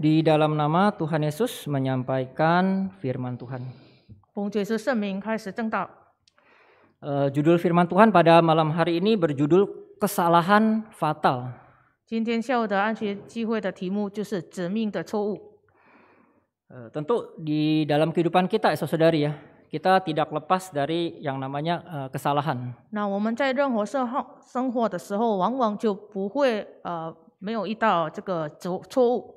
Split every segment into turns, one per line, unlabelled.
Di dalam nama Tuhan Yesus menyampaikan firman Tuhan. Uh, judul firman Tuhan pada malam hari ini berjudul kesalahan fatal. Uh, tentu di dalam kehidupan kita, ya, saudari ya, kita tidak lepas dari yang namanya uh, kesalahan.
Nah, 我们在任何生活生活的时候，往往就不会呃没有遇到这个错错误。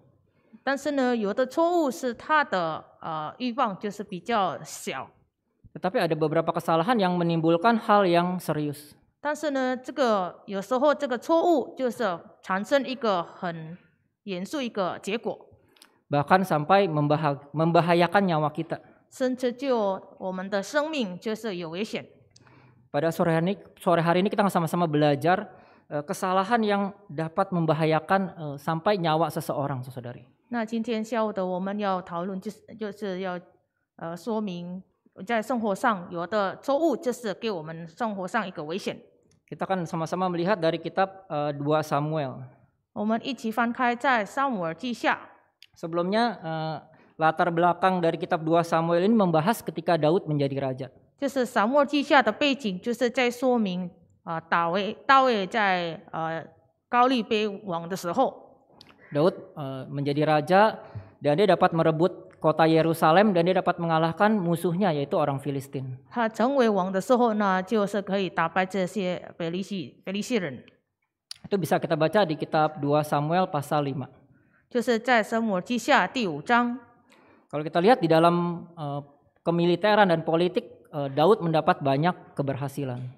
但是呢，有的错误是他的呃欲望就是比较小。
Tetapi ada beberapa kesalahan yang menimbulkan hal yang serius.
但是呢，这个有时候这个错误就是产生一个很严肃一个结果。
Bahkan sampai membahayakan nyawa kita.
甚至就我们的生命就是有危险。
Pada sore hari ini, sore hari ini kita sama-sama belajar eh, kesalahan yang dapat membahayakan eh, sampai nyawa seseorang, saudari.
那今天下午的我们要讨论就是就是要，呃，说明在生活上有的错误就是给我们生活上一个危险。kita
kan sama-sama melihat dari kitab dua samuel.
我们一起翻开在撒母耳记下。
sebelumnya, latar belakang dari kitab dua samuel ini membahas ketika Daud menjadi raja.
就是撒母耳记下的背景，就是在说明啊大卫大卫在呃高利卑王的时候。
Daud uh, menjadi raja dan dia dapat merebut kota Yerusalem dan dia dapat mengalahkan musuhnya yaitu orang Filistin. Itu bisa kita baca di kitab 2 Samuel pasal 5. Kalau kita lihat di dalam uh, kemiliteran dan politik eh, Daud mendapat banyak keberhasilan.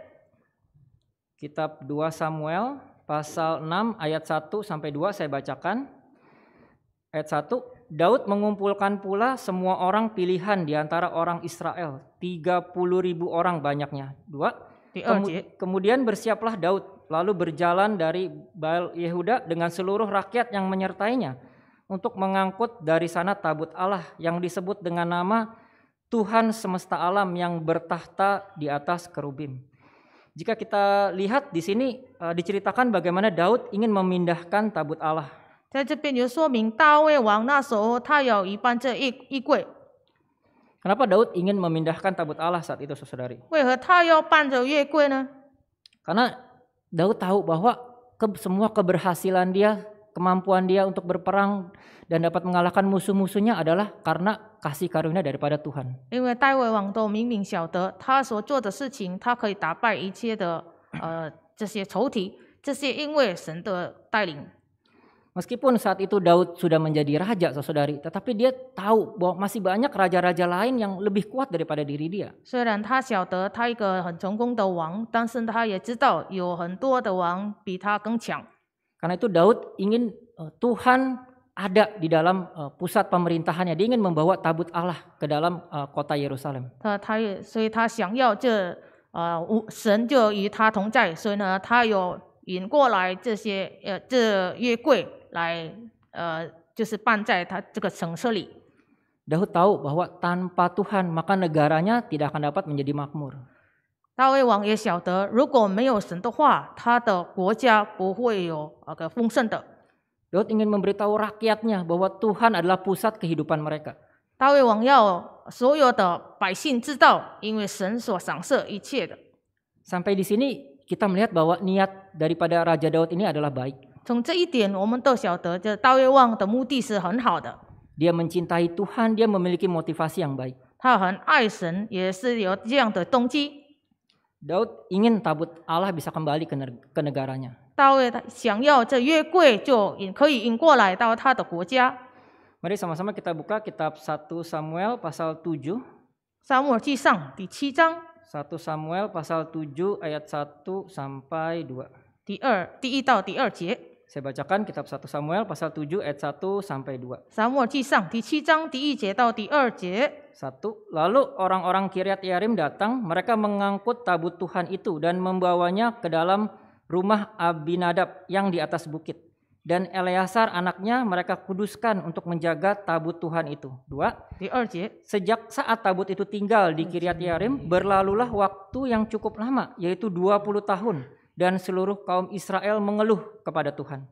Kitab 2 Samuel pasal 6 ayat 1 sampai 2 saya bacakan. Ayat 1, Daud mengumpulkan pula semua orang pilihan di antara orang Israel, 30 ribu orang banyaknya. Dua, oh, kemu kemudian bersiaplah Daud, lalu berjalan dari Baal Yehuda dengan seluruh rakyat yang menyertainya untuk mengangkut dari sana tabut Allah yang disebut dengan nama Tuhan semesta alam yang bertahta di atas kerubim. Jika kita lihat di sini uh, diceritakan bagaimana Daud ingin memindahkan tabut Allah. kenapa Daud ingin memindahkan tabut Allah saat itu, saudari? Karena Daud tahu bahwa ke, semua keberhasilan dia kemampuan dia untuk berperang dan dapat mengalahkan musuh-musuhnya adalah karena kasih karunia daripada Tuhan. Meskipun saat itu Daud sudah menjadi raja, saudari, tetapi dia tahu bahwa masih banyak raja-raja lain
yang lebih kuat
daripada diri
dia. Meskipun dia raja raja yang tahu bahwa banyak lebih kuat dia.
Karena itu Daud ingin eh, Tuhan ada di dalam eh, pusat pemerintahannya. Dia ingin membawa tabut Allah ke dalam eh, kota Yerusalem. Daud tahu bahwa tanpa Tuhan maka negaranya tidak akan dapat menjadi makmur.
大卫王也晓得，如果没有神的话，他的国家不会有那个丰盛的。Daud
ingin memberitahu rakyatnya bahwa Tuhan adalah pusat kehidupan mereka.
di sini kita melihat bahwa niat daripada Raja Daud ini adalah baik. 从这一点，我们都晓得，
这大卫王的目的是很好的。Dia mencintai Tuhan, dia memiliki motivasi yang baik. Daud ingin tabut Allah bisa kembali ke, ke negaranya. Mari sama-sama kita buka kitab 1 Samuel pasal 7. Samuel 记上第七章。1 Samuel pasal 7 ayat 1 sampai 2. 第二，第一到第二节。saya bacakan kitab 1 Samuel pasal 7 ayat 1 sampai 2. Samuel 1. Er lalu orang-orang Kiriat Yarim datang, mereka mengangkut tabut Tuhan itu dan membawanya ke dalam rumah Abinadab yang di atas bukit. Dan Eleazar anaknya mereka kuduskan untuk menjaga tabut Tuhan itu. Dua, er sejak saat tabut itu tinggal di Kiriat Yarim, berlalulah waktu yang cukup lama, yaitu 20 tahun dan seluruh kaum Israel mengeluh kepada Tuhan.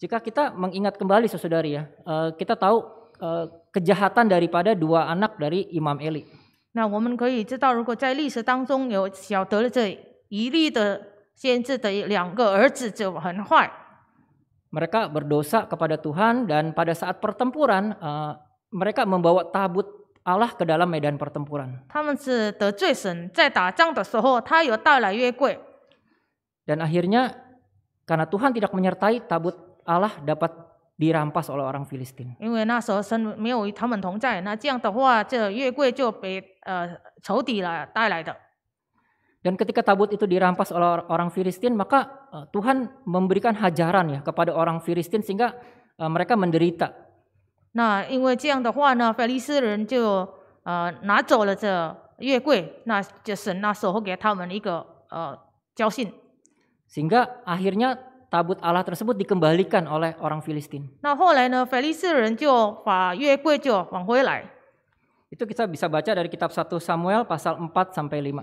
Jika kita mengingat kembali saudari ya, eh, kita tahu eh, kejahatan daripada dua anak dari Imam Eli.
Nah, kita tahu dalam sejarah ada dua anak jika
Mereka berdosa kepada Tuhan dan pada saat pertempuran uh, mereka membawa tabut Allah ke dalam medan pertempuran.
他们是得罪神，在打仗的时候，他有带来约柜。
dan akhirnya karena Tuhan tidak menyertai tabut Allah dapat dirampas oleh orang Filistin.
Dan ketika tabut itu dirampas
oleh orang Filistin, maka e, Tuhan memberikan hajaran ya kepada orang Filistin sehingga e, mereka menderita.
Nah, 因为这样的话呢，菲利斯人就呃拿走了这月桂，那就神那时候给他们一个呃教训。
sehingga akhirnya tabut Allah tersebut dikembalikan oleh orang Filistin.
Nah, kita
bisa baca dari kitab 1 Samuel pasal 4 sampai 5.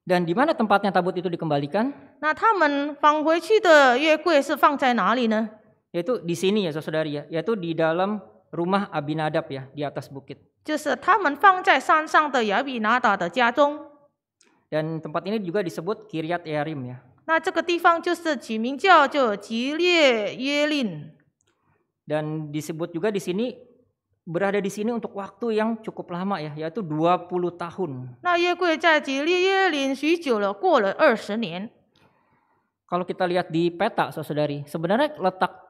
Dan di mana tempatnya tabut itu dikembalikan?
Nah, 他们返回去的约柜是放在哪里呢
？Yaitu di sini ya saudari ya, yaitu di dalam rumah Abinadab ya, di atas bukit.
就是他们放在山上的亚比拿达的家中。
Dan tempat ini juga disebut Kiryat Yerim ya. Nah, disebut juga di sini berada di sini untuk waktu yang cukup lama ya, yaitu 20
tahun. Nah, 20
kita lihat di peta, saudari, sebenarnya letak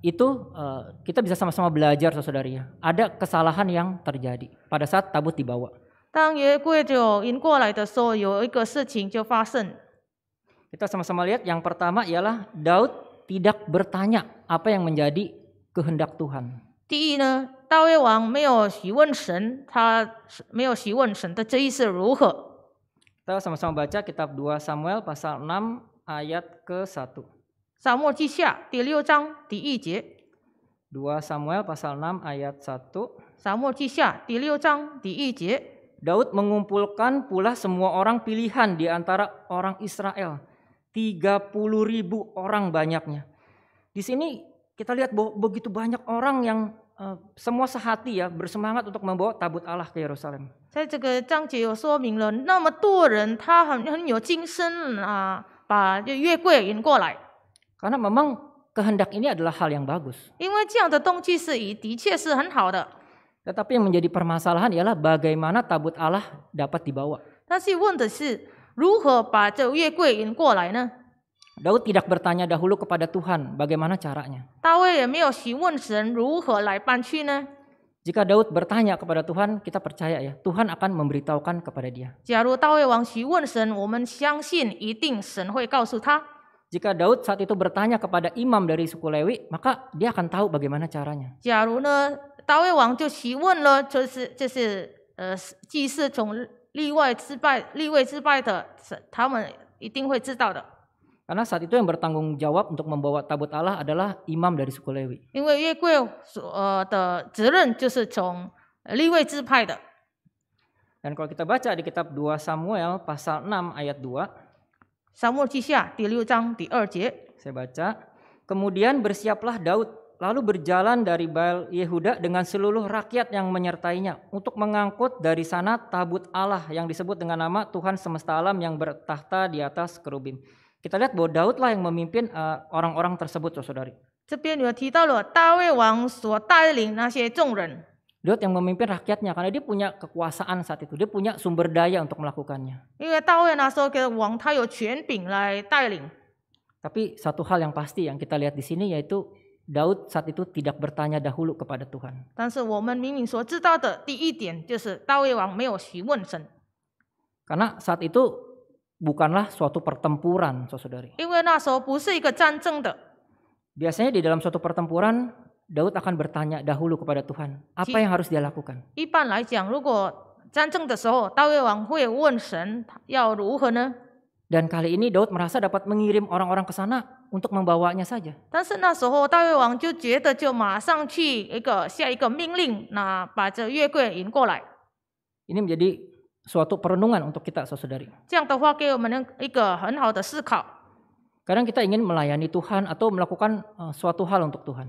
itu uh, kita bisa sama-sama belajar saudari ya. Ada kesalahan yang terjadi pada saat tabut dibawa.
Kita sama sama-sama lihat yang pertama ialah Daud
tidak bertanya apa yang menjadi kehendak Tuhan.
Kita
sama sama-sama baca kitab 2 Samuel pasal 6 ayat ke 1. 撒母记下第六章第一节。2 Samuel pasal 6 ayat 1. Daud mengumpulkan pula semua orang pilihan di antara orang Israel. tiga puluh ribu orang banyaknya. Di sini kita lihat bahwa begitu banyak orang yang uh, semua sehati ya bersemangat untuk membawa tabut Allah ke Yerusalem.
Karena memang kehendak ini adalah hal yang bagus.
Tetapi yang menjadi permasalahan ialah bagaimana tabut Allah dapat dibawa. Daud tidak bertanya dahulu kepada Tuhan bagaimana caranya. Jika Daud bertanya kepada Tuhan, kita percaya ya, Tuhan akan memberitahukan kepada dia. Jika Daud saat itu bertanya kepada imam dari suku Lewi, maka dia akan tahu bagaimana caranya. Karena saat itu yang bertanggung jawab untuk membawa tabut Allah adalah imam dari suku Lewi. Dan kalau kita baca di kitab 2 Samuel pasal 6 ayat 2. Samuel Saya baca. Kemudian bersiaplah Daud lalu berjalan dari Baal Yehuda dengan seluruh rakyat yang menyertainya untuk mengangkut dari sana tabut Allah yang disebut dengan nama Tuhan semesta alam yang bertahta di atas kerubim. Kita lihat bahwa Daudlah yang memimpin eh, orang-orang uh, tersebut, saudari.
这边有提到了大卫王所带领那些
众人。Daud yang memimpin rakyatnya karena dia punya kekuasaan saat itu, dia punya sumber daya untuk melakukannya.
Iya, ya, ya,
Tapi satu hal yang pasti yang kita lihat di sini yaitu Daud saat itu tidak bertanya dahulu kepada Tuhan. Karena saat itu bukanlah suatu pertempuran, saudari. Iya, Biasanya di dalam suatu pertempuran Daud akan bertanya dahulu kepada Tuhan, apa yang harus dia lakukan? dan kali ini Daud merasa dapat mengirim orang-orang ke sana untuk membawanya saja. E e ini menjadi suatu perenungan untuk kita, saudari.
E Kadang kita ingin
melayani Tuhan atau melakukan eh, suatu hal untuk Tuhan.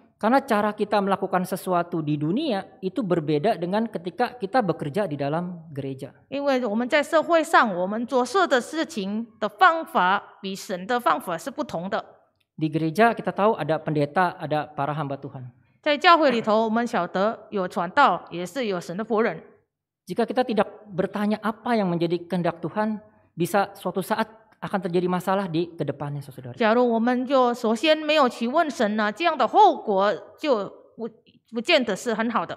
Karena cara kita melakukan
sesuatu di dunia itu berbeda dengan ketika kita bekerja di dalam gereja. Di gereja kita tahu ada pendeta, ada para hamba Tuhan.
Jika kita tidak bertanya apa
yang menjadi kehendak Tuhan, bisa suatu saat akan terjadi masalah di kedepannya, saudara. 假
如我们就首先没有去问神呢，这样的后果就不不见得是很好的。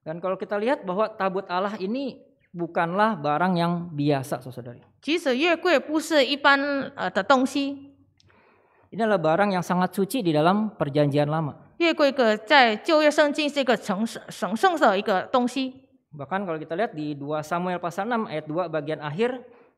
Dan kalau kita lihat bahwa tabut Allah ini bukanlah barang yang biasa, saudara.
ini
adalah barang yang sangat suci di dalam perjanjian lama.
月柜个在旧约圣经是一个神神圣的一个东西。
Bahkan kalau kita lihat di 2 Samuel pasal 6 ayat 2 bagian akhir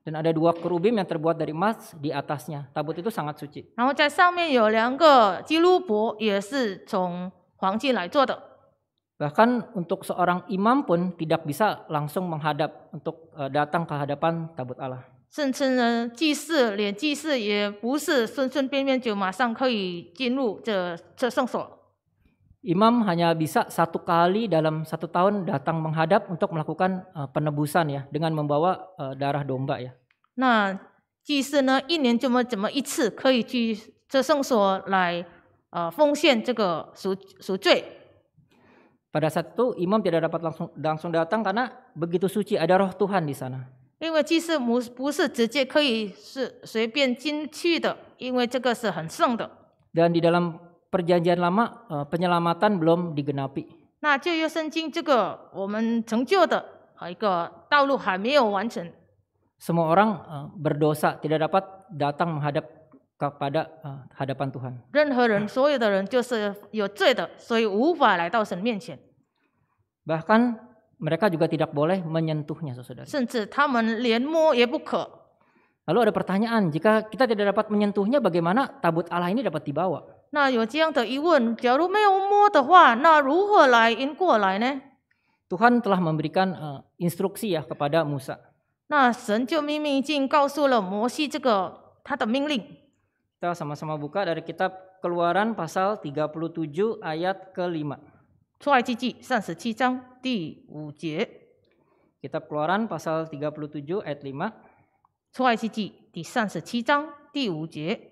Dan ada dua kerubim yang terbuat dari emas di atasnya. Tabut itu sangat suci.
然后在上面有两个基路伯，也是从黄金来做的。
Bahkan untuk seorang imam pun tidak bisa langsung menghadap untuk eh, datang ke hadapan tabut Allah.
甚至呢，祭祀连祭祀也不是顺顺便便就马上可以进入这这圣所。
Imam hanya bisa satu kali dalam satu tahun datang menghadap untuk melakukan eh, penebusan ya dengan membawa eh, darah domba ya. Nah, Pada saat itu imam tidak dapat langsung langsung datang karena begitu suci ada roh Tuhan di sana. Dan di dalam perjanjian lama eh, penyelamatan belum digenapi. Nah, Semua orang eh, berdosa tidak dapat datang menghadap kepada eh, hadapan Tuhan. Bahkan mereka juga tidak boleh menyentuhnya, saudara. Lalu ada pertanyaan, jika kita tidak dapat menyentuhnya, bagaimana tabut Allah ini dapat dibawa?
Tuhan telah memberikan eh, instruksi ya kepada Musa. sama
sama-sama buka dari kitab Keluaran pasal 37 ayat kelima. 出埃及记三十七章第五节。Kitab Keluaran pasal 37 ayat 5. 出埃及记第三十七章第五节。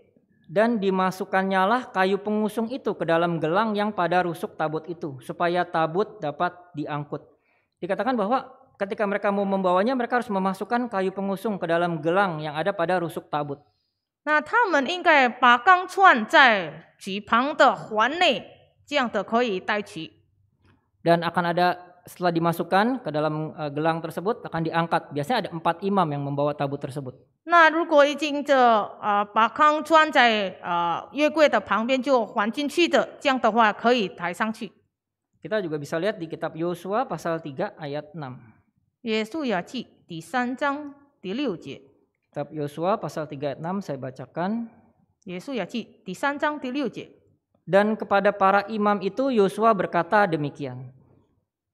dan dimasukkannya lah kayu pengusung itu ke dalam gelang yang pada rusuk tabut itu supaya tabut dapat diangkut. Dikatakan bahwa ketika mereka mau membawanya mereka harus memasukkan kayu pengusung ke dalam gelang yang ada pada rusuk tabut. Nah, dan akan ada setelah dimasukkan ke dalam eh, gelang tersebut akan diangkat. Biasanya ada empat imam yang membawa tabut tersebut.
Nah, jika ini sudah uh, 把糠装在呃月柜的旁边就还进去的，这样的话可以抬上去。
Kita juga bisa lihat di kitab Yosua pasal 3 ayat 6. Yosua 记第三章第六节。Kitab Yosua pasal 3 ayat 6 saya bacakan. Yosua 记第三章第六节。Dan kepada para imam itu Yosua berkata demikian.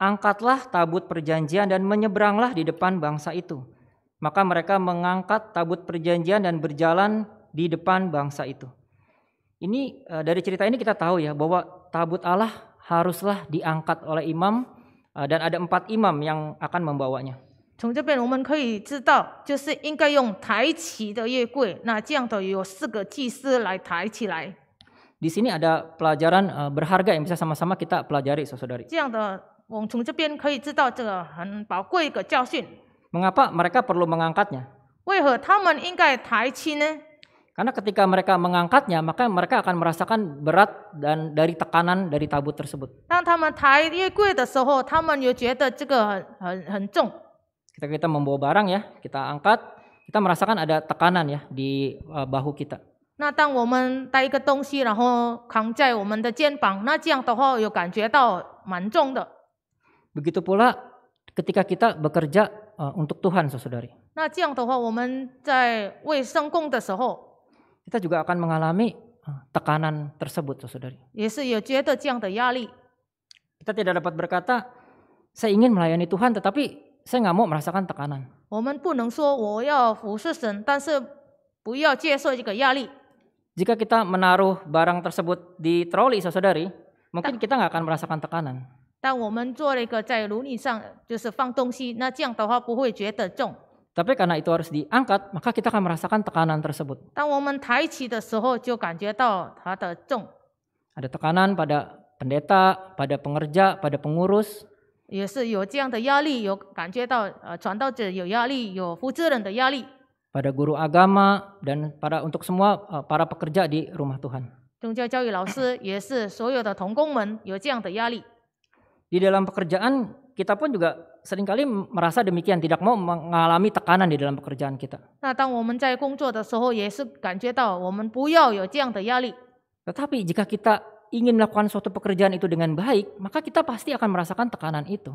Angkatlah tabut perjanjian dan menyeberanglah di depan bangsa itu. Maka mereka mengangkat tabut perjanjian dan berjalan di depan bangsa itu. Ini eh, dari cerita ini kita tahu ya bahwa tabut Allah haruslah diangkat oleh imam eh, dan ada empat imam yang akan membawanya.
从这边我们可以知道，就是应该用抬起的月柜。那这样的有四个祭司来抬起来。
Di sini ada pelajaran eh, berharga yang bisa sama-sama kita pelajari, saudari.
Mengapa
mereka perlu mengangkatnya? Karena ketika mereka mengangkatnya, maka mereka akan merasakan berat dan dari tekanan dari tabut tersebut. Kita kita membawa barang ya, kita angkat, kita merasakan ada tekanan ya di uh, bahu kita. Nah, Begitu pula ketika kita bekerja uh, untuk Tuhan, saudari. Nah, kita juga akan mengalami eh, tekanan tersebut, saudari.
Kita tidak dapat berkata,
saya ingin melayani Tuhan, tetapi saya nggak mau merasakan tekanan. Jika kita menaruh barang tersebut di troli, saudari, mungkin kita nggak akan merasakan tekanan.
但我们做了一个在炉里上，就是放东西，那这样的话不会觉得重。
Tapi karena itu harus diangkat, maka kita akan merasakan tekanan tersebut。
当我们抬起的时候，就感觉到它的重。
Ada tekanan pada pendeta, pada pengerja, pada pengurus，
也是有这样的压力，有感觉到呃传道者有压力，有负责任的压力。
Pada guru agama dan para untuk semua para pekerja di rumah Tuhan。
宗教教育老师也是所有的同工们有这样的压力。
Di dalam pekerjaan kita pun juga seringkali merasa demikian tidak mau mengalami tekanan di dalam pekerjaan kita.
Tetapi jika kita
ingin melakukan suatu pekerjaan itu dengan baik, maka kita pasti akan merasakan tekanan itu.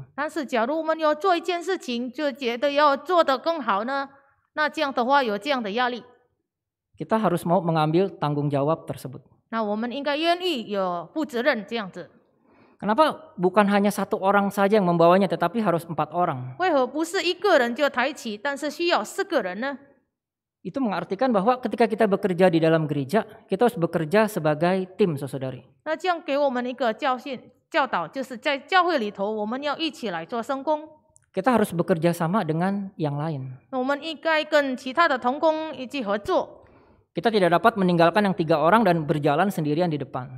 Kita harus mau mengambil tanggung jawab tersebut.
那我们应该愿意有负责任这样子。
Kenapa bukan hanya satu orang saja yang membawanya, tetapi harus empat orang? Itu mengartikan bahwa ketika kita bekerja di dalam gereja, kita harus bekerja sebagai tim, saudari. Kita harus bekerja sama dengan yang lain. Kita tidak dapat meninggalkan yang tiga orang dan berjalan sendirian di depan.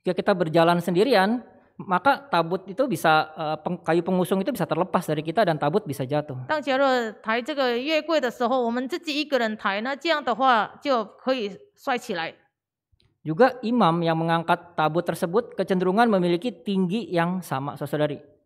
Jika kita berjalan sendirian, maka tabut itu bisa eh, kayu pengusung itu bisa terlepas dari kita dan tabut bisa jatuh. Juga imam yang mengangkat tabut tersebut kecenderungan memiliki tinggi yang sama, saudari.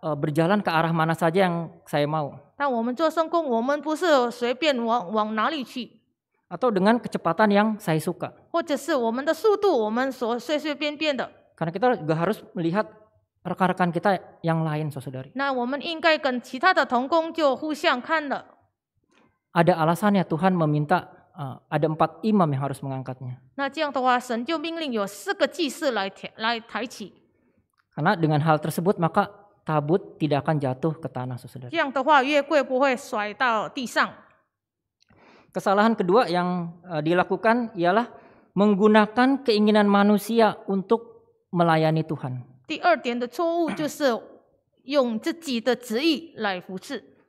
Eh, berjalan ke arah mana saja yang saya mau. Atau dengan kecepatan yang saya suka. Karena kita juga harus melihat rekan-rekan kita yang lain, saudari. Ada alasannya Tuhan meminta uh, ada empat imam yang harus mengangkatnya. Karena dengan hal tersebut maka tabut tidak akan jatuh ke tanah Saudara. Kesalahan kedua yang e, dilakukan ialah menggunakan keinginan manusia untuk melayani Tuhan.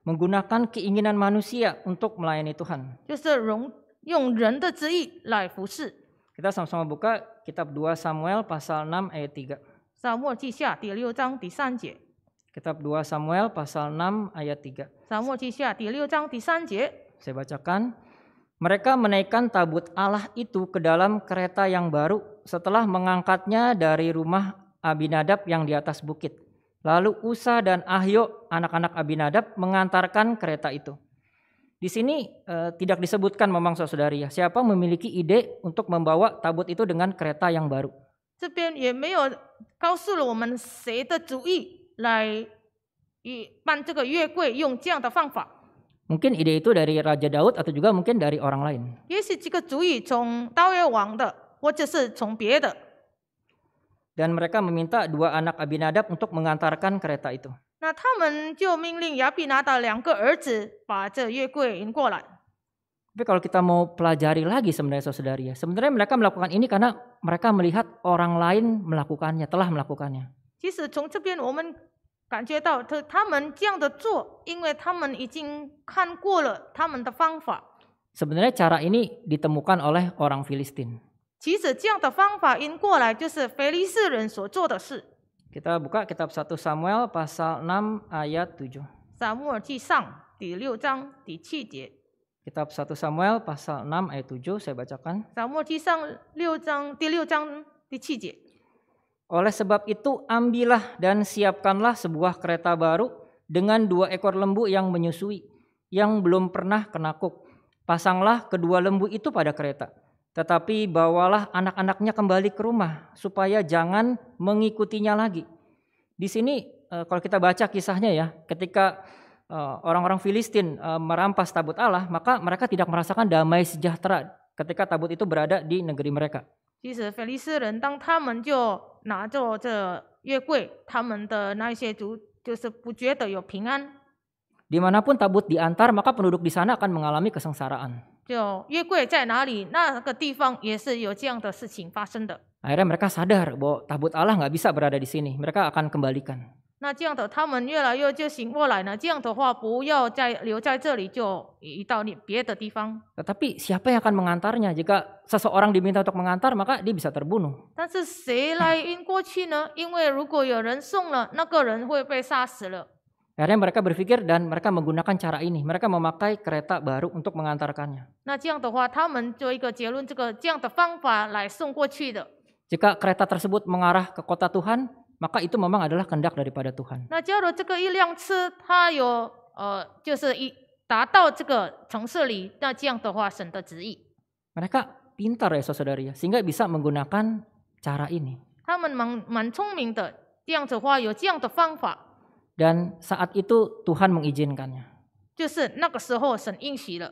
menggunakan keinginan manusia untuk melayani Tuhan. Kita sama-sama buka kitab 2 Samuel pasal 6 ayat 3. 3. Kitab 2 Samuel pasal 6 ayat
3. Samuel 3.
Saya bacakan. Mereka menaikkan tabut Allah itu ke dalam kereta yang baru setelah mengangkatnya dari rumah Abinadab yang di atas bukit. Lalu Usa dan Ahyo, anak-anak Abinadab, mengantarkan kereta itu. Di sini eh, tidak disebutkan memang saudari ya, siapa memiliki ide untuk membawa tabut itu dengan kereta yang baru.
这边也没有告诉了我们谁的主意
Mungkin ide itu dari Raja Daud atau juga mungkin dari orang lain. mereka meminta dua anak Abinadab untuk mengantarkan kereta itu.
那他们就命令亚比拿达两个儿子把这约柜引过来。
Tapi kalau kita mau pelajari lagi sebenarnya saudari ya, sebenarnya mereka melakukan ini karena mereka melihat orang lain melakukannya, telah melakukannya.
其实从这边我们感觉到他他们这样的做，因为他们已经看过了他们的方法。
Sebenarnya cara ini ditemukan oleh orang Filistin. buka kitab 1 Samuel pasal 6 ayat 7. Samuel 1 Samuel pasal 6 ayat 7 saya bacakan.
Samuel 记上六章第六章第七节。
oleh sebab itu ambillah dan siapkanlah sebuah kereta baru dengan dua ekor lembu yang menyusui yang belum pernah kena kuk. Pasanglah kedua lembu itu pada kereta. Tetapi bawalah anak-anaknya kembali ke rumah supaya jangan mengikutinya lagi. Di sini eh, kalau kita baca kisahnya ya, ketika eh, orang-orang Filistin eh, merampas tabut Allah, maka mereka tidak merasakan damai sejahtera ketika tabut itu berada di negeri mereka.
拿着这约柜，他们的那些族就是不觉得有平安。
Dimanapun tabut diantar, maka penduduk di sana akan mengalami kesengsaraan. mereka sadar bahwa tabut Allah nggak bisa berada di sini. Mereka akan kembalikan.
那这样的他们越来越就醒过来呢，这样的话不要再留在这里，就移到你别的地方。
tetapi siapa yang akan mengantarnya? Jika seseorang diminta untuk mengantar, maka dia bisa terbunuh.
但是谁来运过去呢？因为如果有人送了，那个人会被杀死了。
Akhirnya mereka berpikir dan mereka menggunakan cara ini. Mereka memakai kereta baru untuk mengantarkannya. Jika kereta tersebut mengarah ke kota Tuhan, maka itu memang adalah kehendak daripada Tuhan.
Nah, ini
Mereka pintar ya saudari ya, sehingga bisa menggunakan cara ini. Dan saat itu Tuhan mengizinkannya.
就是那个时候神应许了。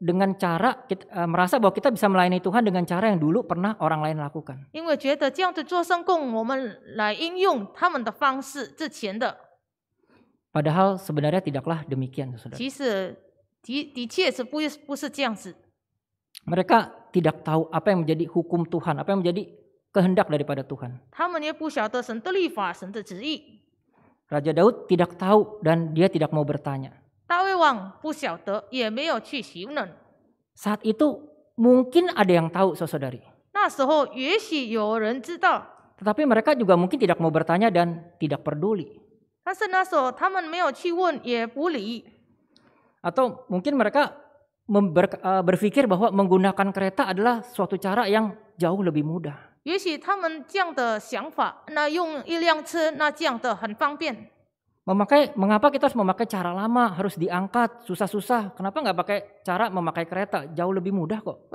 dengan cara kita, uh, merasa bahwa kita bisa melayani Tuhan dengan cara yang dulu pernah orang lain lakukan. Padahal sebenarnya tidaklah demikian, saudara. Mereka tidak tahu apa yang menjadi hukum Tuhan, apa yang menjadi kehendak daripada Tuhan. Raja Daud tidak tahu dan dia tidak mau bertanya. Saat itu mungkin ada yang tahu, saudari.
那时候也许有人知道
，Tetapi mereka juga mungkin tidak mau bertanya dan tidak peduli.
但是那时候他们没有去问，也不理。
Atau mungkin mereka berpikir e, bahwa menggunakan kereta adalah suatu cara yang jauh lebih mudah.
也许他们这样的想法，那用一辆车，那这样的很方便。
Memakai, mengapa kita harus memakai cara lama, harus diangkat, susah-susah? Kenapa nggak pakai cara memakai kereta? Jauh lebih mudah kok.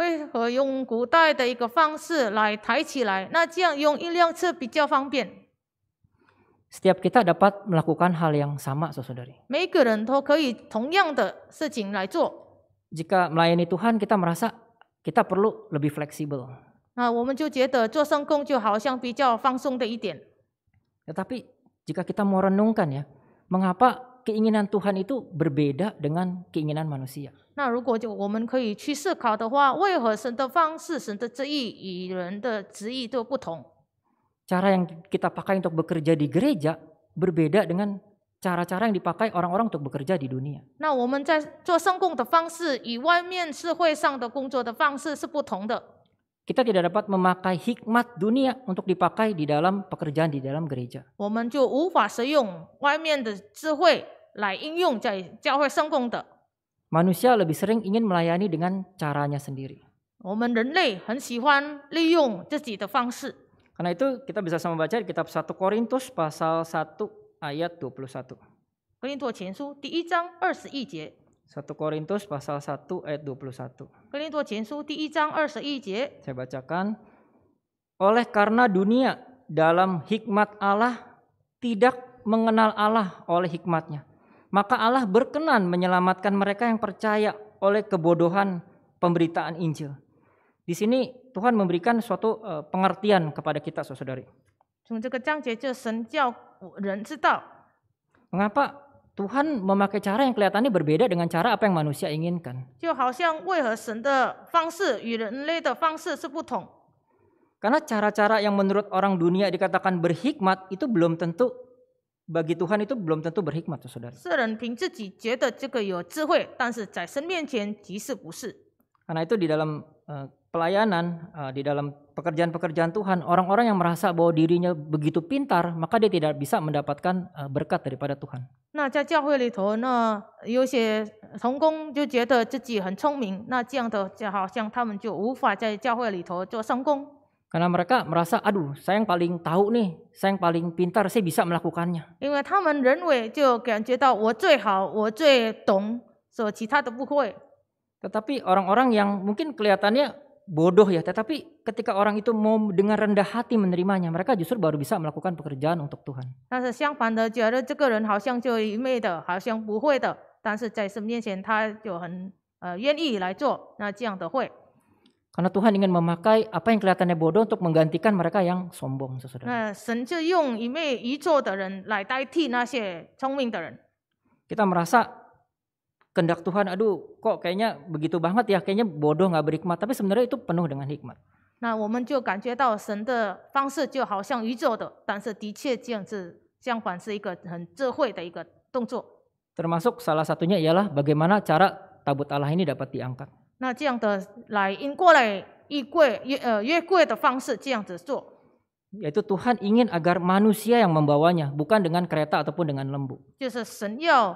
setiap kita dapat melakukan hal yang sama, saudari. Jika melayani Tuhan, kita merasa kita perlu lebih fleksibel. Tetapi jika kita mau renungkan ya, mengapa keinginan Tuhan itu berbeda dengan keinginan manusia. Nah, Cara yang kita pakai untuk bekerja di gereja berbeda dengan cara-cara yang dipakai orang-orang untuk bekerja di dunia.
Nah, 那我们在做圣工的方式与外面社会上的工作的方式是不同的。
kita tidak dapat memakai hikmat dunia untuk dipakai di dalam pekerjaan di dalam gereja. Manusia lebih sering ingin melayani dengan caranya sendiri. Karena itu kita bisa sama baca di kitab 1 Korintus pasal 1 ayat 21.
Korintus 1 ayat 21.
1 Korintus pasal 1 ayat 21. Saya bacakan. Oleh karena dunia dalam hikmat Allah tidak mengenal Allah oleh hikmatnya. Maka Allah berkenan menyelamatkan mereka yang percaya oleh kebodohan pemberitaan Injil. Di sini Tuhan memberikan suatu eh, pengertian kepada kita saudari. Mengapa Tuhan memakai cara yang kelihatannya berbeda dengan cara apa yang manusia inginkan. Karena cara-cara yang menurut orang dunia dikatakan berhikmat itu belum tentu bagi Tuhan itu belum tentu berhikmat, saudara. Karena itu di dalam uh, pelayanan, eh, di dalam pekerjaan-pekerjaan Tuhan, orang-orang yang merasa bahwa dirinya begitu pintar, maka dia tidak bisa mendapatkan eh, berkat daripada Tuhan.
Nah, di 教会里头呢，有些童工就觉得自己很聪明，那这样的就好像他们就无法在教会里头做圣工。
Karena mereka merasa, aduh, saya yang paling tahu nih, saya yang paling pintar, saya bisa melakukannya. Tetapi orang-orang yang mungkin kelihatannya bodoh ya, tetapi ketika orang itu mau dengan rendah hati menerimanya, mereka justru baru bisa melakukan pekerjaan untuk Tuhan. Karena Tuhan ingin memakai apa yang kelihatannya bodoh untuk menggantikan mereka yang sombong, saudara. merasa kendak Tuhan aduh kok kayaknya begitu banget ya kayaknya bodoh nggak berhikmat tapi sebenarnya itu penuh dengan hikmat Termasuk salah satunya ialah bagaimana cara tabut Allah ini dapat diangkat. Nah, yaitu Tuhan ingin agar manusia yang membawanya, bukan dengan kereta ataupun dengan lembu.
就是神要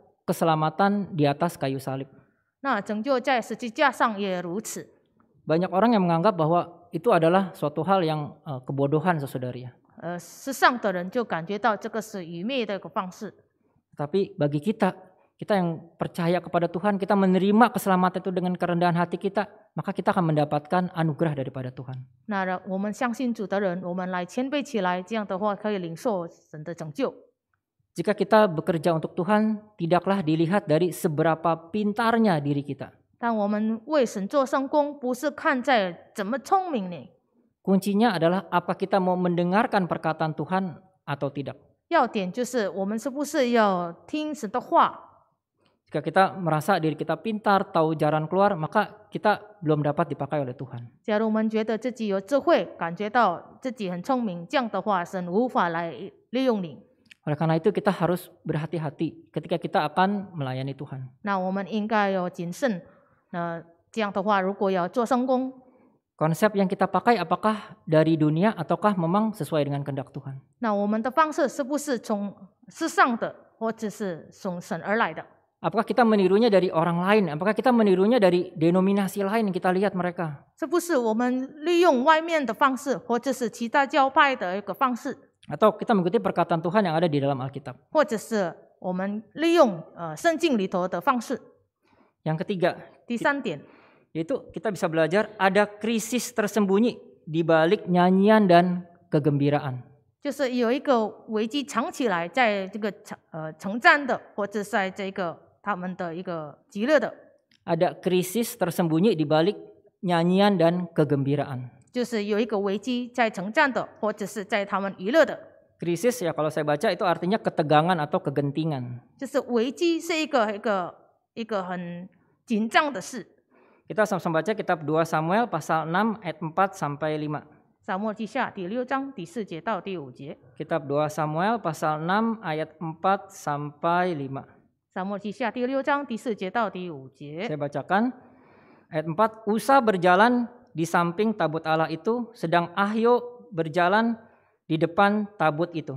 keselamatan di atas kayu salib. Nah, Banyak orang yang menganggap bahwa itu adalah suatu hal yang uh, kebodohan saudari. Ya. Tapi bagi kita, kita yang percaya kepada Tuhan, kita menerima keselamatan itu dengan kerendahan hati kita, maka kita akan mendapatkan anugerah daripada Tuhan.
Nah, kita kita kepada Tuhan, Tuhan. Jika kita
bekerja untuk Tuhan, tidaklah dilihat dari seberapa pintarnya diri kita. Kuncinya adalah apa kita mau mendengarkan perkataan Tuhan atau tidak. Jika kita merasa diri kita pintar, tahu jalan keluar, maka kita belum dapat dipakai oleh Tuhan.
Jika kita kita kita merasa diri pintar, tahu jalan keluar, maka belum dapat dipakai oleh Tuhan.
Oleh karena itu kita harus berhati-hati ketika kita akan melayani Tuhan. Konsep yang kita pakai apakah dari dunia ataukah memang sesuai dengan kehendak Tuhan? Apakah kita menirunya dari orang lain? Apakah kita menirunya dari denominasi lain yang kita lihat mereka?
这不是我们利用外面的方式，或者是其他教派的一个方式。
atau kita mengikuti perkataan Tuhan yang ada di dalam Alkitab. Yang ketiga, yaitu kita bisa belajar ada krisis tersembunyi di balik nyanyian dan kegembiraan. Ada krisis tersembunyi di balik nyanyian dan kegembiraan.
就是有一个危机在成长的，或者是在他们娱乐的。
Krisis ya kalau saya baca itu artinya ketegangan atau kegentingan.
就是危机是一个一个一个很紧张的事。
Kita sama-sama baca kitab 2 Samuel pasal 6 ayat 4 sampai 5. Samuel Kitab 2 Samuel pasal 6 ayat 4 sampai 5.
Samuel 记下第六章第四节到第五节。Saya
bacakan ayat 4 Usa berjalan di samping tabut Allah itu, sedang Ahyo berjalan di depan tabut itu.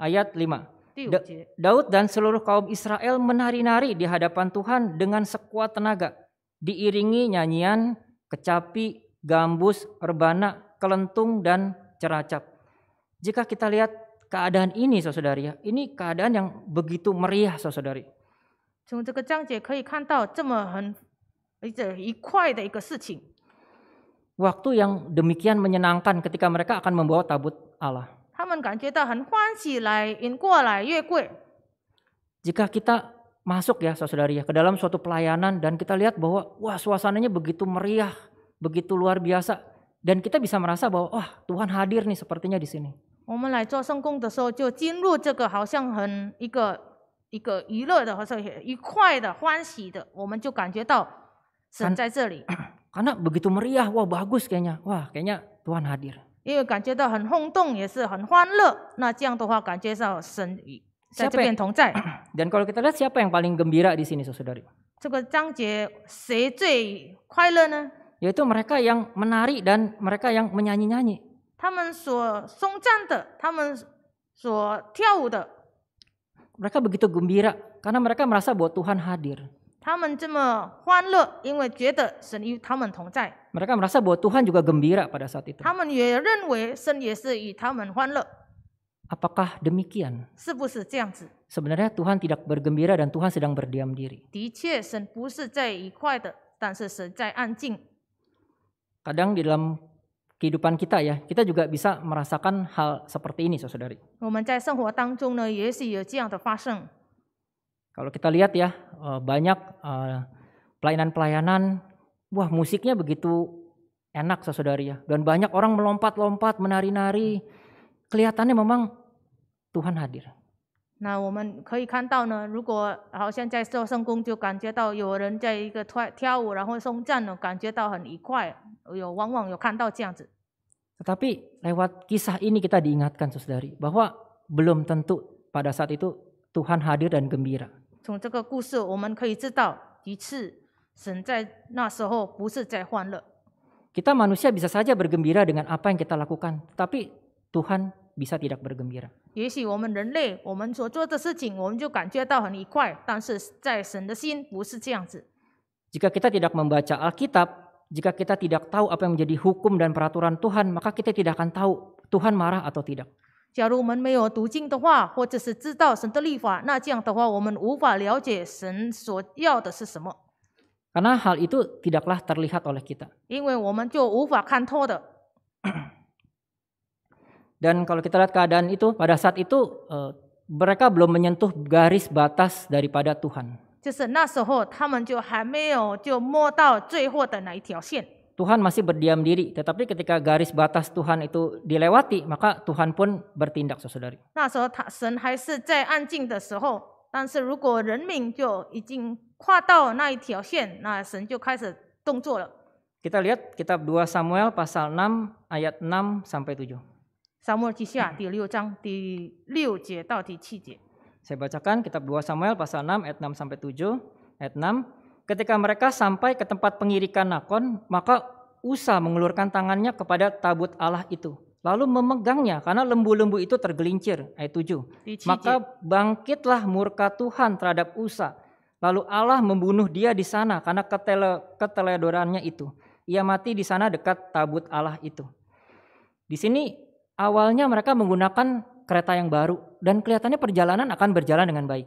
Ayat 5. Da Daud dan seluruh kaum Israel menari-nari di hadapan Tuhan dengan sekuat tenaga, diiringi nyanyian, kecapi, gambus, rebana, kelentung, dan ceracap. Jika kita lihat keadaan ini, saudari, ya, ini keadaan yang begitu meriah, saudari.
从这个章节可以看到这么很一这一块的一个事情。
waktu yang demikian menyenangkan ketika mereka akan membawa tabut Allah. Jika kita masuk ya saudari ya ke dalam suatu pelayanan dan kita lihat bahwa wah suasananya begitu meriah, begitu luar biasa dan kita bisa merasa bahwa wah Tuhan hadir nih sepertinya di sini.
我们来做圣工的时候，就进入这个好像很一个一个娱乐的，或者愉快的、欢喜的，我们就感觉到神在这里。
Karena begitu meriah, wah bagus kayaknya. Wah, kayaknya Tuhan hadir. dan kalau kita lihat siapa yang paling gembira di sini, saudari? Yaitu mereka yang menari dan mereka yang menyanyi-nyanyi. mereka begitu gembira karena mereka merasa bahwa Tuhan hadir.
他们这么欢乐，因为觉得神与他们同在。
Mereka merasa bahwa Tuhan juga gembira pada saat itu. 他
们也认为神也是与他们欢乐。
Apakah demikian?
是不是这样子
？Sebenarnya Tuhan tidak bergembira dan Tuhan sedang berdiam diri.
的确，神不是在愉快的，但是神在安静。
Kadang di dalam kehidupan kita ya, kita juga bisa merasakan hal seperti ini, saudari.
我们在生活当中呢，也许有这样的发生。
kalau kita lihat ya eh, banyak eh, pelayanan-pelayanan, wah musiknya begitu enak saudari ya. Dan banyak orang melompat-lompat, menari-nari. Kelihatannya memang Tuhan hadir.
Nah, kita bisa lihat, jika seperti di Sosong Sengkung, kita bisa ada orang di tiawu, lalu sungjan, kita bisa merasa sangat ikhwai. Kita bisa melihat seperti
tetapi lewat kisah ini kita diingatkan saudari bahwa belum tentu pada saat itu Tuhan hadir dan gembira.
从这个故事我们可以知道，的确，神在那时候不是在欢乐。
Kita manusia bisa saja bergembira dengan apa yang kita lakukan, tapi Tuhan bisa tidak bergembira.
也许我们人类，我们所做的事情，我们就感觉到很愉快，但是在神的心不是这样子。
Jika kita tidak membaca Alkitab, jika kita tidak tahu apa yang menjadi hukum dan peraturan Tuhan, maka kita tidak akan tahu Tuhan marah atau tidak.
假如我们没有读经的话，或者是知道神的律法，那这样的话，我们无法了解神所要的是什么
，Karena hal itu tidaklah terlihat oleh kita. Dan kalau kita lihat keadaan itu pada saat itu eh, mereka belum menyentuh garis batas daripada Tuhan.
就是那时候他们就还没有就摸到最后的那一条线，
Tuhan masih berdiam diri, tetapi ketika garis batas Tuhan itu dilewati, maka Tuhan pun bertindak, saudari.
Tuhan masih
Kita lihat kitab 2 Samuel pasal 6 ayat 6 sampai 7. Samuel Saya bacakan kitab 2 Samuel pasal 6 ayat 6 sampai 7. Ayat 6, Ketika mereka sampai ke tempat pengirikan Nakon, maka Usa mengulurkan tangannya kepada tabut Allah itu, lalu memegangnya karena lembu-lembu itu tergelincir. Ayat 7. Maka bangkitlah murka Tuhan terhadap Usa. Lalu Allah membunuh dia di sana karena ketele, keteledorannya itu. Ia mati di sana dekat tabut Allah itu. Di sini awalnya mereka menggunakan kereta yang baru dan kelihatannya perjalanan akan berjalan dengan baik.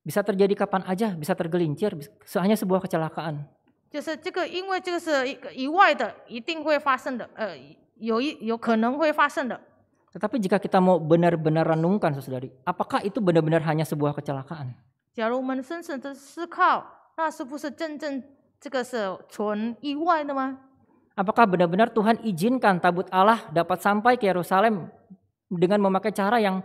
bisa terjadi kapan aja, bisa tergelincir, hanya sebuah kecelakaan. Tetapi jika kita mau benar-benar renungkan, saudari, apakah itu benar-benar hanya sebuah kecelakaan? Apakah benar benar-benar Tuhan izinkan tabut Allah dapat sampai ke Yerusalem dengan memakai cara yang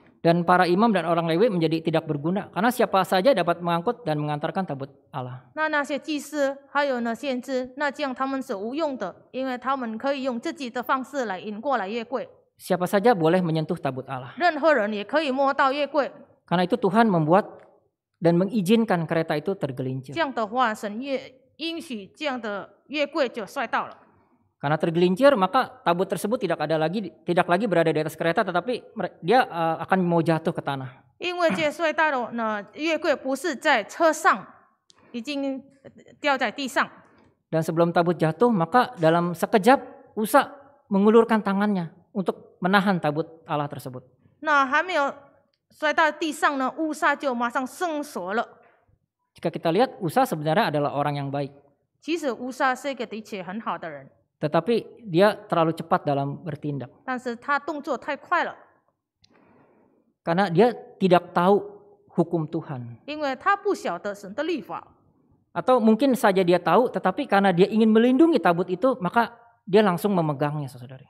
dan para imam dan orang Lewi menjadi tidak berguna karena siapa saja dapat mengangkut dan mengantarkan tabut Allah. Siapa saja boleh menyentuh tabut Allah. Karena itu Tuhan membuat dan mengizinkan kereta itu tergelincir. Karena tergelincir maka tabut tersebut tidak ada lagi tidak lagi berada di atas kereta tetapi dia eh, akan mau jatuh ke tanah. Dan sebelum tabut jatuh maka dalam sekejap Usa mengulurkan tangannya untuk menahan tabut Allah tersebut. Nah, jika kita lihat Usa sebenarnya adalah orang yang baik. Tetapi dia terlalu cepat dalam bertindak. Karena dia tidak tahu hukum Tuhan. Atau mungkin saja dia tahu, tetapi karena dia ingin melindungi tabut itu, maka dia langsung memegangnya, saudari.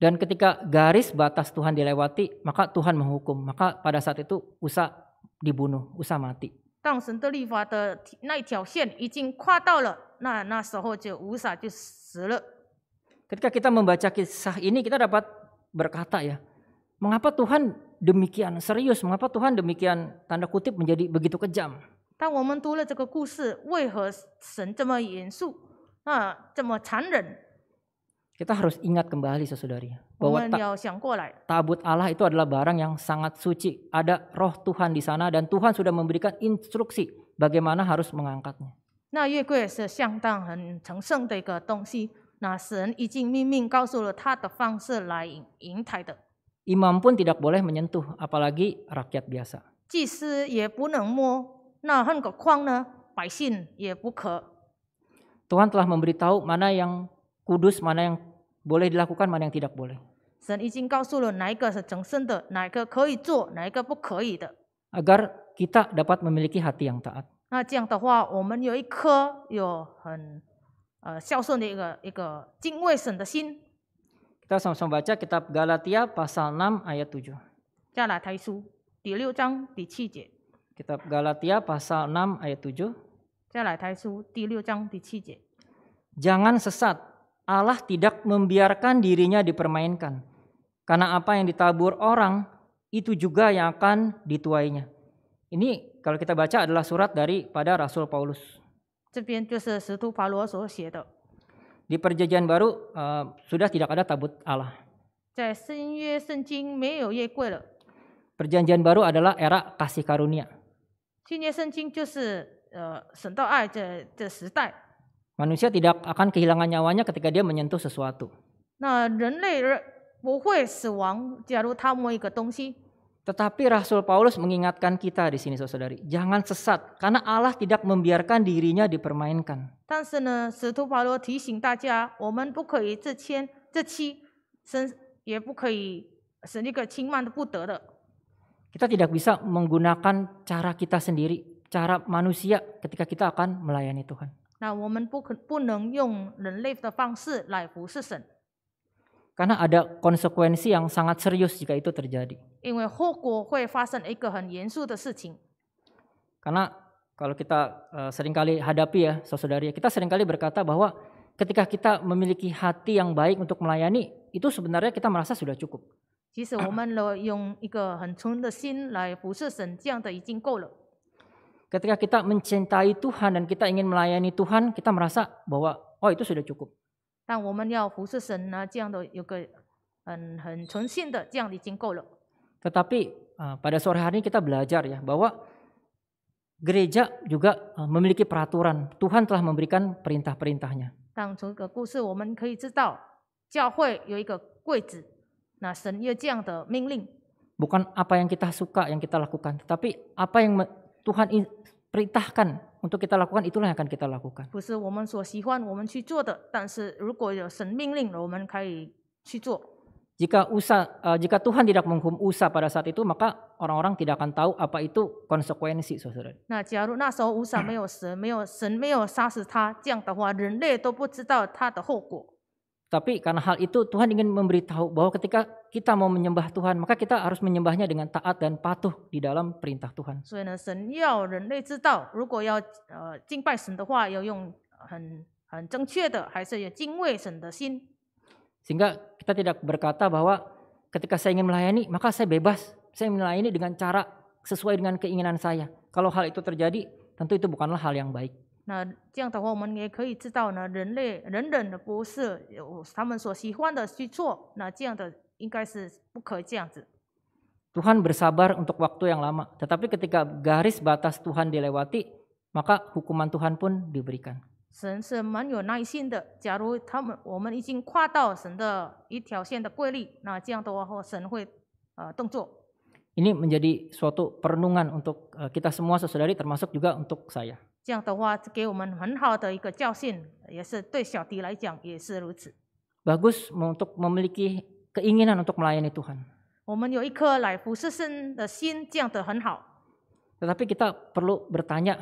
Dan ketika garis batas Tuhan dilewati, maka Tuhan menghukum. Maka pada saat itu Usa dibunuh, usah mati. ketika kita membaca kisah ini, kita dapat berkata ya, mengapa Tuhan demikian serius? Mengapa Tuhan demikian tanda kutip menjadi begitu kejam? Kita harus ingat kembali, saudari bahwa tabut Allah itu adalah barang yang sangat suci. Ada roh Tuhan di sana dan Tuhan sudah memberikan instruksi bagaimana harus mengangkatnya. Nah, Imam pun tidak boleh menyentuh, apalagi rakyat biasa. Tuhan telah memberitahu mana yang kudus, mana yang boleh dilakukan, mana yang tidak boleh. Agar kita dapat memiliki hati yang taat. Kita sama sama-sama baca kitab Galatia pasal 6 ayat 7. Kitab Galatia pasal 6 ayat 7. Jangan sesat Allah tidak membiarkan dirinya dipermainkan. Karena apa yang ditabur orang itu juga yang akan dituainya. Ini kalau kita baca adalah surat dari pada Rasul Paulus. Di Perjanjian Baru uh, sudah tidak ada tabut Allah. Perjanjian Baru adalah era kasih karunia. Manusia tidak akan kehilangan nyawanya ketika dia menyentuh sesuatu. Nah, Tetapi Rasul Paulus mengingatkan kita di sini saudari, jangan sesat karena Allah tidak membiarkan dirinya dipermainkan. Kita tidak bisa menggunakan cara kita sendiri, cara manusia ketika kita akan melayani Tuhan.
Karena
ada konsekuensi yang sangat serius jika itu terjadi. Karena kalau kita eh, seringkali hadapi ya, saudari, kita seringkali berkata bahwa ketika kita memiliki hati yang baik untuk melayani, itu sebenarnya kita merasa sudah cukup. Ketika kita mencintai Tuhan dan kita ingin melayani Tuhan, kita merasa bahwa oh itu sudah cukup. Tetapi e, pada sore hari ini kita belajar ya bahwa gereja juga e, memiliki peraturan. Tuhan telah memberikan perintah-perintahnya. bukan apa yang kita suka yang kita lakukan, tetapi apa yang Tuhan perintahkan untuk kita lakukan itulah yang akan kita lakukan. Jika Usa, uh, jika Tuhan tidak menghukum Usa pada saat itu, maka orang-orang tidak akan tahu apa itu konsekuensi, saudara.
Nah, jika na
tapi karena hal itu Tuhan ingin memberitahu bahwa ketika kita mau menyembah Tuhan, maka kita harus menyembahnya dengan taat dan patuh di dalam perintah Tuhan. Sehingga kita tidak berkata bahwa ketika saya ingin melayani, maka saya bebas. Saya melayani dengan cara sesuai dengan keinginan saya. Kalau hal itu terjadi, tentu itu bukanlah hal yang baik.
那这样的话，我们也可以知道呢，人类人人的不是有他们所喜欢的去做，那这样的应该是不可以这样子。
Tuhan bersabar untuk waktu yang lama, tetapi ketika garis batas Tuhan dilewati, maka hukuman Tuhan pun diberikan.
神是蛮有耐心的。假如他们我们已经跨到神的一条线的规律，那这样的话，神会呃动作。
Ini menjadi suatu perenungan untuk eh, kita semua saudari termasuk juga untuk saya.
这样的话，给我们很好的一个教训，也是对小迪来讲也是如此。
Bagus untuk memiliki keinginan untuk melayani Tuhan.
我们有一颗来服侍神的心，这样的很好。
Tetapi kita perlu bertanya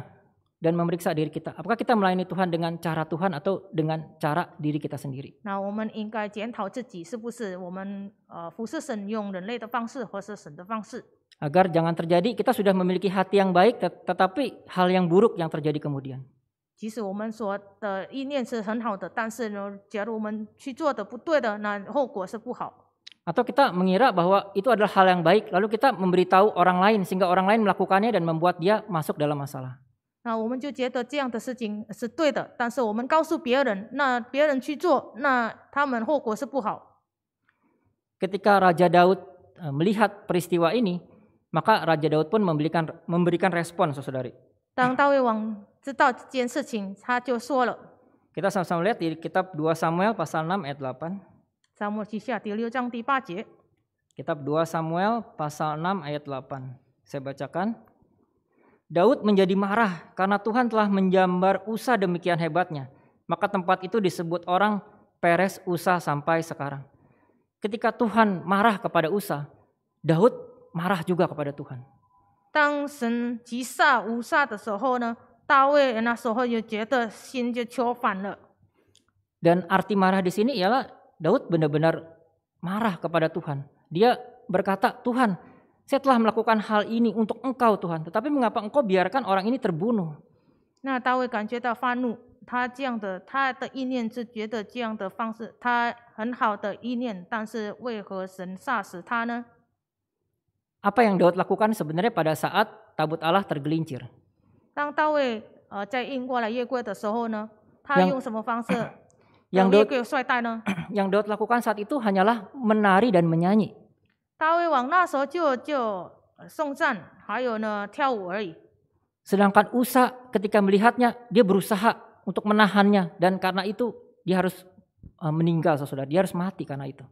dan memeriksa diri kita. Apakah kita melayani Tuhan dengan cara Tuhan atau dengan cara diri kita sendiri?
Nah, kita 应该检讨自己是不是我们呃服侍神用人类的方式或是神的方式。
agar jangan terjadi kita sudah memiliki hati yang baik tetapi hal yang buruk yang terjadi kemudian. Atau kita mengira bahwa itu adalah hal yang baik, lalu kita memberitahu orang lain sehingga orang lain melakukannya dan membuat dia masuk dalam masalah. Ketika Raja Daud eh, melihat peristiwa ini, maka Raja Daud pun memberikan memberikan respon saudari. Kita sama-sama lihat di kitab 2 Samuel pasal 6 ayat 8.
Samuel 记下第六章第八节.
Kitab 2 Samuel pasal 6 ayat 8. Saya bacakan. Daud menjadi marah karena Tuhan telah menjambar Usa demikian hebatnya. Maka tempat itu disebut orang Peres Usa sampai sekarang. Ketika Tuhan marah kepada Usa, Daud marah juga kepada Tuhan. Dan arti marah di sini ialah Daud benar-benar marah kepada Tuhan. Dia berkata, Tuhan, saya telah melakukan hal ini untuk engkau Tuhan, tetapi mengapa engkau biarkan orang ini terbunuh? Nah, apa yang Daud lakukan sebenarnya pada saat tabut Allah tergelincir? Yang,
eh, yang Daud,
yang Daud lakukan saat itu hanyalah menari dan menyanyi. Sedangkan Usa ketika melihatnya dia berusaha untuk menahannya dan karena itu dia harus Uh, meninggal saudara, dia harus mati karena itu.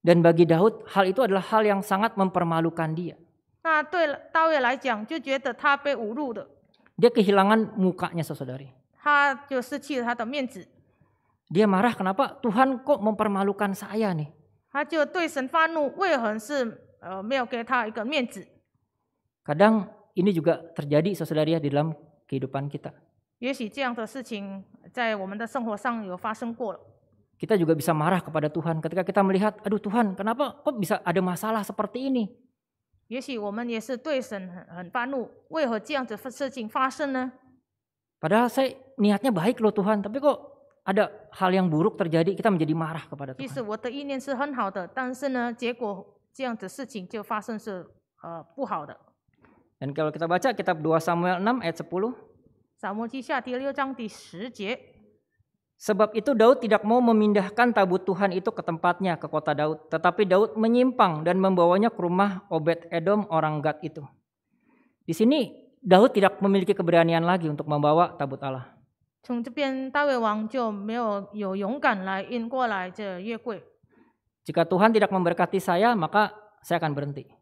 Dan bagi Daud, hal itu adalah hal yang sangat mempermalukan dia. Dia kehilangan mukanya, saudari. Dia marah kenapa? Tuhan kok mempermalukan saya nih? Kadang ini juga terjadi saudari ya, di dalam kehidupan kita. Kita juga bisa marah kepada Tuhan ketika kita melihat, aduh Tuhan, kenapa kok bisa ada masalah seperti ini? Padahal saya niatnya baik loh Tuhan, tapi kok ada hal yang buruk terjadi, kita menjadi marah kepada Tuhan. Dan kalau kita baca kitab 2 Samuel 6 ayat 10.
Samuel 10.
Sebab itu Daud tidak mau memindahkan tabut Tuhan itu ke tempatnya ke kota Daud, tetapi Daud menyimpang dan membawanya ke rumah Obed Edom orang Gad itu. Di sini Daud tidak memiliki keberanian lagi untuk membawa tabut Allah. Jika Tuhan tidak memberkati saya, maka saya akan berhenti.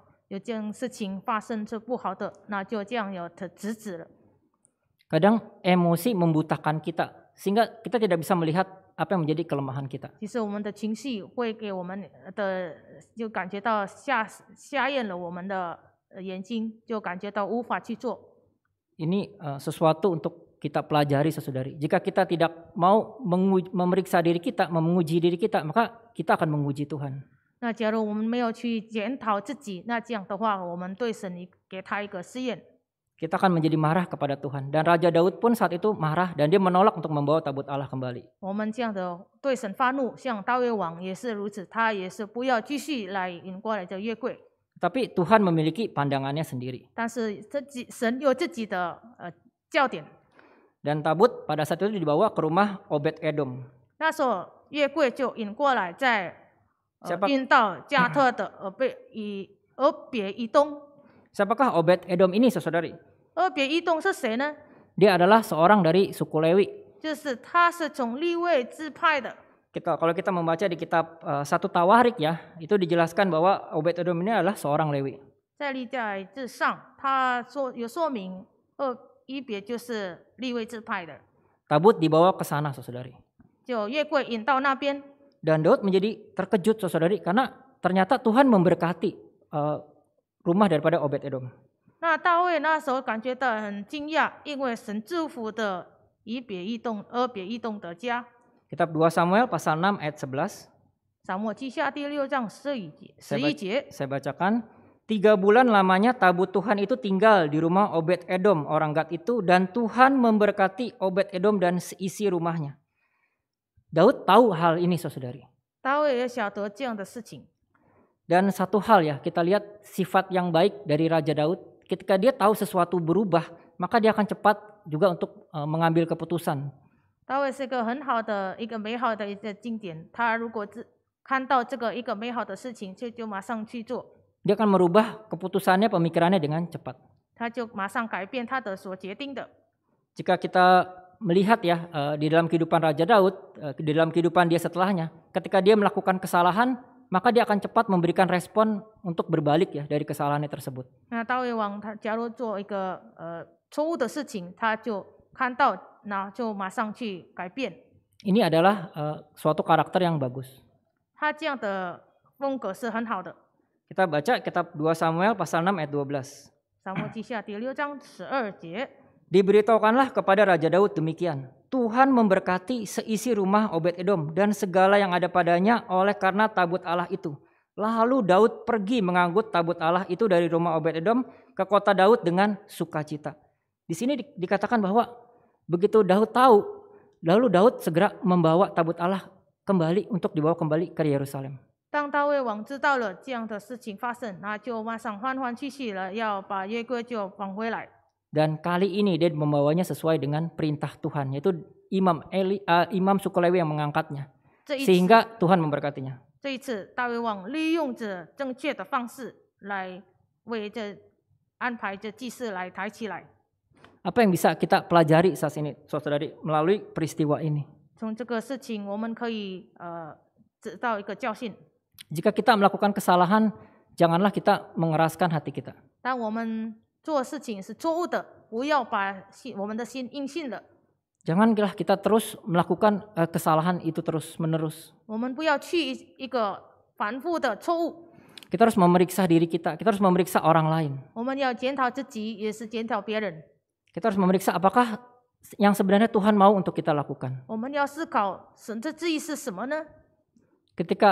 Kadang emosi membutakan kita sehingga kita tidak bisa melihat apa yang menjadi kelemahan kita.
其实我们的情绪会给我们的就感觉到下下咽了我们的眼睛，就感觉到无法去做。
Ini uh, sesuatu untuk kita pelajari sesudari. Jika kita tidak mau memeriksa diri kita, menguji diri kita, maka kita akan menguji Tuhan. Kita akan menjadi marah kepada Tuhan dan Raja Daud pun saat itu marah dan dia menolak untuk membawa tabut Allah kembali.
我们这样的对神发怒，像大卫王也是如此，他也是不要继续来引过来的约柜。
Tapi Tuhan memiliki pandangannya sendiri.
但是自己神有自己的呃教点。
Dan tabut pada saat itu dibawa ke rumah Obed Edom.
那时候约柜就引过来在 Siapa? Uh, 到加特的俄贝以俄别以东。
Siapakah Obed Edom ini, saudari? Obet Edom Dia adalah seorang dari suku Lewi. Kita kalau kita membaca di kitab uh, satu Tawarik ya, itu dijelaskan bahwa Obed Edom ini adalah seorang Lewi. Tabut dibawa ke sana, saudari.
就越柜引到那边。
dan Daud menjadi terkejut saudari karena ternyata Tuhan memberkati uh, rumah daripada Obed Edom. Nah, Kitab 2 Samuel pasal 6 ayat 11.
Samuel Saya
bacakan. Tiga bulan lamanya tabut Tuhan itu tinggal di rumah Obed Edom orang Gad itu dan Tuhan memberkati Obed Edom dan seisi rumahnya. Daud tahu hal ini saudari. Tahu ya Dan satu hal ya kita lihat sifat yang baik dari Raja Daud. Ketika dia tahu sesuatu berubah, maka dia akan cepat juga untuk e, mengambil keputusan.
Daud ya,
Dia akan merubah keputusannya, pemikirannya dengan cepat. Jika kita melihat ya eh, di dalam kehidupan Raja Daud, eh, di dalam kehidupan dia setelahnya, ketika dia melakukan kesalahan, maka dia akan cepat memberikan respon untuk berbalik ya dari kesalahannya tersebut.
Nah, Daud Wang,
Ini adalah uh, suatu karakter yang bagus. Kita baca kitab 2 Samuel pasal 6 ayat 12. Samuel Diberitahukanlah kepada Raja Daud demikian. Tuhan memberkati seisi rumah Obed Edom dan segala yang ada padanya oleh karena tabut Allah itu. Lalu Daud pergi mengangkut tabut Allah itu dari rumah Obed Edom ke kota Daud dengan sukacita. Di sini dikatakan bahwa begitu Daud tahu, lalu Daud segera membawa tabut Allah kembali untuk dibawa kembali ke Yerusalem.
当大卫王知道了这样的事情发生，那就马上欢欢喜喜了，要把约柜就绑回来。
dan kali ini dia membawanya sesuai dengan perintah Tuhan yaitu Imam Eli, uh, Imam Sukolewi yang mengangkatnya
sehingga
Tuhan memberkatinya. Apa yang bisa kita pelajari saat ini, saudari, melalui peristiwa ini? jika kita melakukan kesalahan, janganlah kita mengeraskan hati kita. Janganlah kita terus melakukan eh, kesalahan itu terus menerus. Kita harus memeriksa diri kita, kita harus memeriksa orang lain. Kita harus memeriksa apakah yang sebenarnya Tuhan mau untuk kita lakukan. Ketika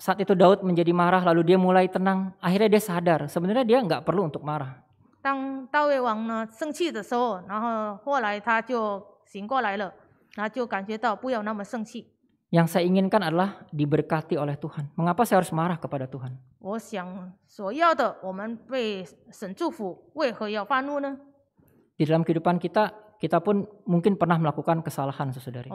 saat itu Daud menjadi marah, lalu dia mulai tenang. Akhirnya dia sadar, sebenarnya dia nggak perlu untuk marah.
当大卫王呢生气的时候，然后后来他就醒过来了，然后就感觉到不要那么生气。
Yang saya inginkan adalah diberkati oleh Tuhan. Mengapa saya harus marah kepada Tuhan?
我想所要的，我们被神祝福，为何要发怒呢
？Di dalam kehidupan kita, kita pun mungkin pernah melakukan kesalahan, saudari.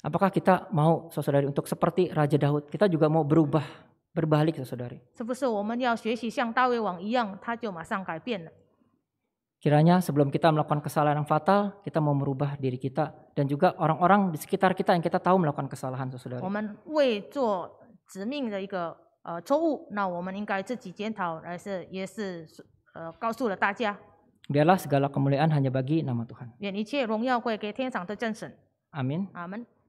Apakah kita mau, saudari, untuk seperti Raja Daud? Kita juga mau berubah. Berbalik saudari. Kiranya sebelum kita melakukan kesalahan yang fatal, kita mau merubah diri kita dan juga orang-orang di sekitar kita yang kita tahu melakukan kesalahan saudari. Biarlah segala kemuliaan hanya bagi nama Tuhan.
kita. Amin.